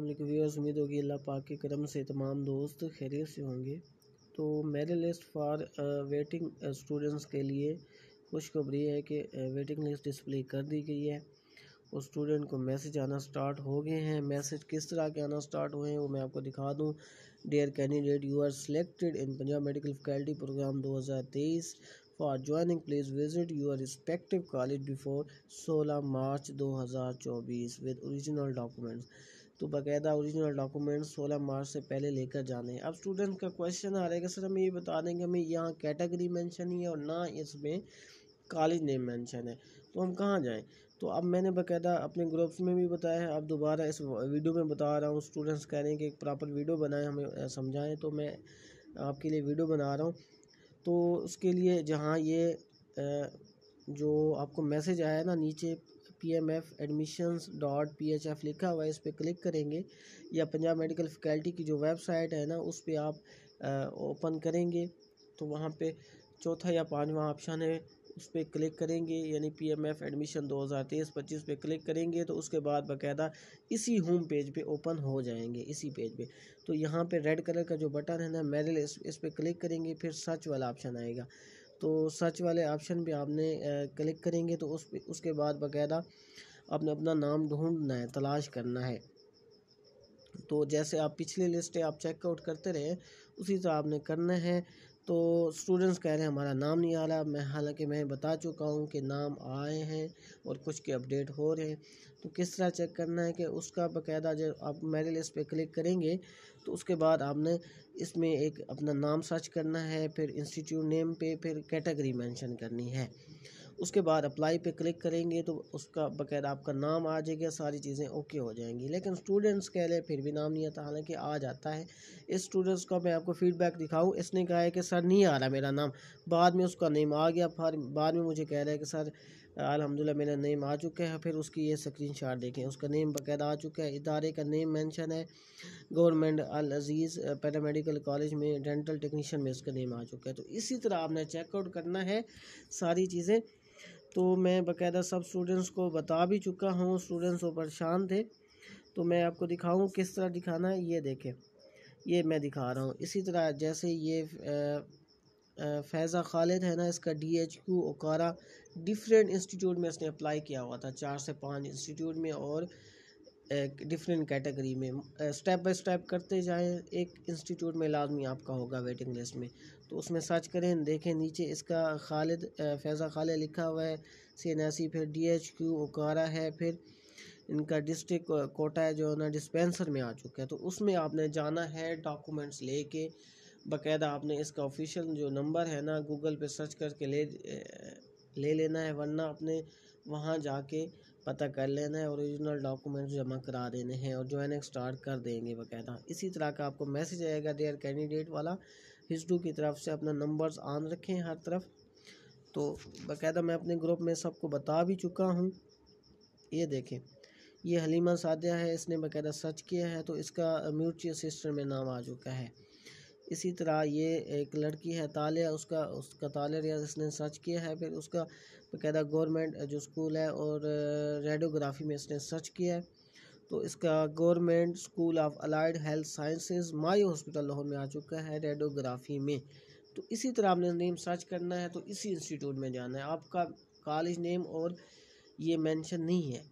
viewers उम्मीद होगी अल्लाह पाक के करम से तमाम दोस्त खैरियत से होंगे तो मेरे लिस्ट फॉर वेटिंग स्टूडेंट्स के लिए खुशखबरी है कि वेटिंग लिस्ट डिस्प्ले कर दी गई है और स्टूडेंट को मैसेज आना स्टार्ट हो गए हैं मैसेज किस तरह के आना स्टार्ट हुए हैं वो मैं आपको दिखा दूँ dear candidate you are selected in Punjab medical faculty program तेईस for joining please visit your respective college before 16 March 2024 with original documents तो बाकायदा ओरिजिनल डॉक्यूमेंट 16 मार्च से पहले लेकर जाने अब स्टूडेंट का क्वेश्चन आ रहेगा सर हमें ये बता देंगे हमें यहाँ कैटेगरी मेंशन ही है और ना इसमें कॉलेज नेम मेंशन है तो हम कहाँ जाएं तो अब मैंने बाकायदा अपने ग्रुप्स में भी बताया है अब दोबारा इस वीडियो में बता रहा हूँ स्टूडेंट्स कह रहे हैं कि एक प्रॉपर वीडियो बनाएं हमें समझाएँ तो मैं आपके लिए वीडियो बना रहा हूँ तो उसके लिए जहाँ ये जो आपको मैसेज आया ना नीचे P M F admission dot P H F लिखा हुआ है इस पर क्लिक करेंगे या पंजाब मेडिकल फैकल्टी की जो वेबसाइट है ना उस पर आप ओपन करेंगे तो वहाँ पे चौथा या पांचवा ऑप्शन है उस पर क्लिक करेंगे यानी पी एम एफ एडमिशन दो हज़ार तेईस पच्चीस पर क्लिक करेंगे तो उसके बाद बाकायदा इसी होम पेज पे ओपन हो जाएंगे इसी पेज पे तो यहाँ पे रेड कलर का जो बटन है ना मेरिल इस, इस पर क्लिक करेंगे फिर सर्च वाला ऑप्शन आएगा तो सर्च वाले ऑप्शन पे आपने क्लिक करेंगे तो उस उसके बाद बाकायदा आपने अपना नाम ढूंढना है तलाश करना है तो जैसे आप पिछली लिस्ट आप चेकआउट करते रहे उसी तरह आपने करना है तो स्टूडेंट्स कह रहे हैं हमारा नाम नहीं आ रहा मैं हालांकि मैं बता चुका हूँ कि नाम आए हैं और कुछ के अपडेट हो रहे हैं तो किस तरह चेक करना है कि उसका बाकायदा जब आप मेरे लिस्ट पे क्लिक करेंगे तो उसके बाद आपने इसमें एक अपना नाम सर्च करना है फिर इंस्टीट्यूट नेम पे फिर कैटेगरी मेंशन करनी है उसके बाद अप्लाई पे क्लिक करेंगे तो उसका बकायदा आपका नाम आ जाएगा सारी चीज़ें ओके हो जाएंगी लेकिन स्टूडेंट्स कह रहे फिर भी नाम नहीं आता हालांकि आ जाता है इस स्टूडेंट्स का मैं आपको फीडबैक दिखाऊँ इसने कहा है कि सर नहीं आ रहा मेरा नाम बाद में उसका नेम आ गया बाद में मुझे कह रहा है कि सर अलहमदिल्ला मेरा नेम आ चुका है फिर उसकी ये स्क्रीन शॉट देखें उसका नेम बाकायदा आ चुका है इदारे का नेम मेंशन है government Al Aziz paramedical college में डेंटल टेक्नीशियन में उसका नेम आ चुका है तो इसी तरह आपने चेकआउट करना है सारी चीज़ें तो मैं बाकायदा सब स्टूडेंट्स को बता भी चुका हूँ स्टूडेंट्स वो परेशान थे तो मैं आपको दिखाऊँ किस तरह दिखाना है ये देखें ये मैं दिखा रहा हूँ इसी तरह जैसे ये फैज़ा खालिद है ना इसका D H Q Okara different institute में इसने अप्लाई किया हुआ था चार से पाँच इंस्टीट्यूट में और डिफरेंट कैटेगरी में स्टेप बाय स्टेप करते जाएं एक इंस्टीट्यूट में लाजमी आपका होगा वेटिंग लिस्ट में तो उसमें सर्च करें देखें नीचे इसका खालिद फैज़ा खालिद लिखा हुआ है सी एन एस फिर डी एच क्यू ओकारा है फिर इनका डिस्ट्रिक्ट कोटा है जो ना डिस्पेंसर में आ चुका है तो उसमें आपने जाना है डॉक्यूमेंट्स लेके बकायदा आपने इसका ऑफिशियल जो नंबर है ना गूगल पे सर्च करके ले ले लेना है वरना अपने वहाँ जाके पता कर लेना है ओरिजिनल डॉक्यूमेंट्स जमा करा देने हैं और जो है स्टार्ट कर देंगे बकायदा इसी तरह का आपको मैसेज आएगा देयर कैंडिडेट वाला हिस्टू की तरफ से अपना नंबर्स आन रखें हर तरफ तो बाकायदा मैं अपने ग्रुप में सबको बता भी चुका हूँ ये देखें ये हलीमा सादिया है इसने बाकायदा सर्च किया है तो इसका म्यूचुअल सिस्टम में नाम आ चुका है इसी तरह ये एक लड़की है तालिया उसका उसका तालिया रियाज इसने सर्च किया है फिर उसका बाकायदा गवर्नमेंट जो स्कूल है और रेडियोग्राफी में इसने सर्च किया है तो इसका government school of allied health sciences Mayo hospital Lahore में आ चुका है रेडियोग्राफी में तो इसी तरह आपने नेम सर्च करना है तो इसी इंस्टीट्यूट में जाना है आपका कॉलेज नेम और ये मेंशन नहीं है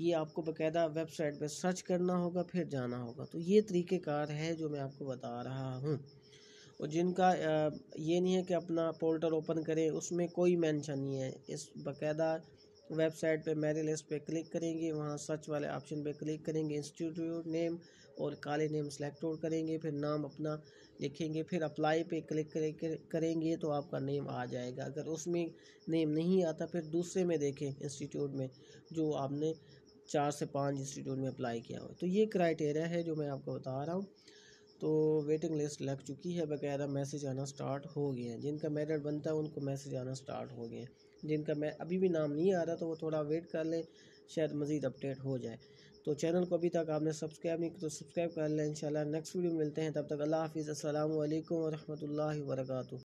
ये आपको बकायदा वेबसाइट पर सर्च करना होगा फिर जाना होगा तो ये तरीक़ेकार है जो मैं आपको बता रहा हूँ और जिनका ये नहीं है कि अपना पोर्टल ओपन करें उसमें कोई मेंशन नहीं है इस बकायदा वेबसाइट पे मेरे लिस्ट पे क्लिक करेंगे वहाँ सर्च वाले ऑप्शन पे क्लिक करेंगे इंस्टीट्यूट नेम और काले नेम सेलेक्ट और करेंगे फिर नाम अपना लिखेंगे फिर अप्लाई पे क्लिक करेंगे तो आपका नेम आ जाएगा अगर उसमें नेम नहीं आता फिर दूसरे में देखें इंस्टीट्यूट में जो आपने चार से पाँच इंस्टीट्यूट में अप्लाई किया हो तो ये क्राइटेरिया है जो मैं आपको बता रहा हूँ तो वेटिंग लिस्ट लग चुकी है वगैरह मैसेज आना स्टार्ट हो गए हैं जिनका मेरिट बनता है उनको मैसेज आना स्टार्ट हो गए हैं जिनका मैं अभी भी नाम नहीं आ रहा तो वो थोड़ा वेट कर लें शायद मज़ीद अपडेट हो जाए तो चैनल को अभी तक आपने सब्सक्राइब नहीं तो सब्सक्राइब कर लें इन नेक्स्ट वीडियो मिलते हैं तब तक अल्लाह हाफिज़ असल वरहमल वर्का